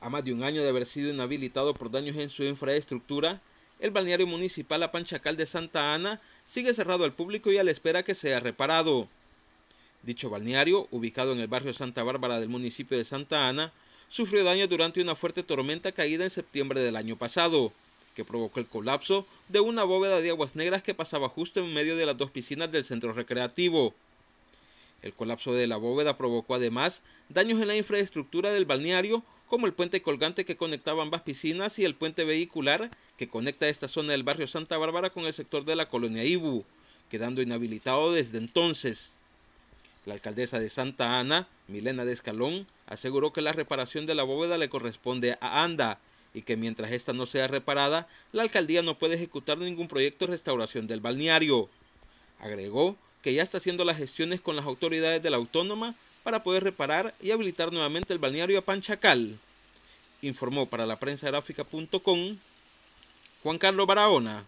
A más de un año de haber sido inhabilitado por daños en su infraestructura, el balneario municipal Apanchacal de Santa Ana sigue cerrado al público y a la espera que sea reparado. Dicho balneario, ubicado en el barrio Santa Bárbara del municipio de Santa Ana, sufrió daños durante una fuerte tormenta caída en septiembre del año pasado, que provocó el colapso de una bóveda de aguas negras que pasaba justo en medio de las dos piscinas del centro recreativo. El colapso de la bóveda provocó además daños en la infraestructura del balneario, como el puente colgante que conectaba ambas piscinas y el puente vehicular que conecta esta zona del barrio Santa Bárbara con el sector de la colonia Ibu, quedando inhabilitado desde entonces. La alcaldesa de Santa Ana, Milena de Escalón, aseguró que la reparación de la bóveda le corresponde a ANDA y que mientras esta no sea reparada, la alcaldía no puede ejecutar ningún proyecto de restauración del balneario. Agregó que ya está haciendo las gestiones con las autoridades de la autónoma para poder reparar y habilitar nuevamente el balneario a Panchacal, informó para la prensa gráfica.com Juan Carlos Barahona.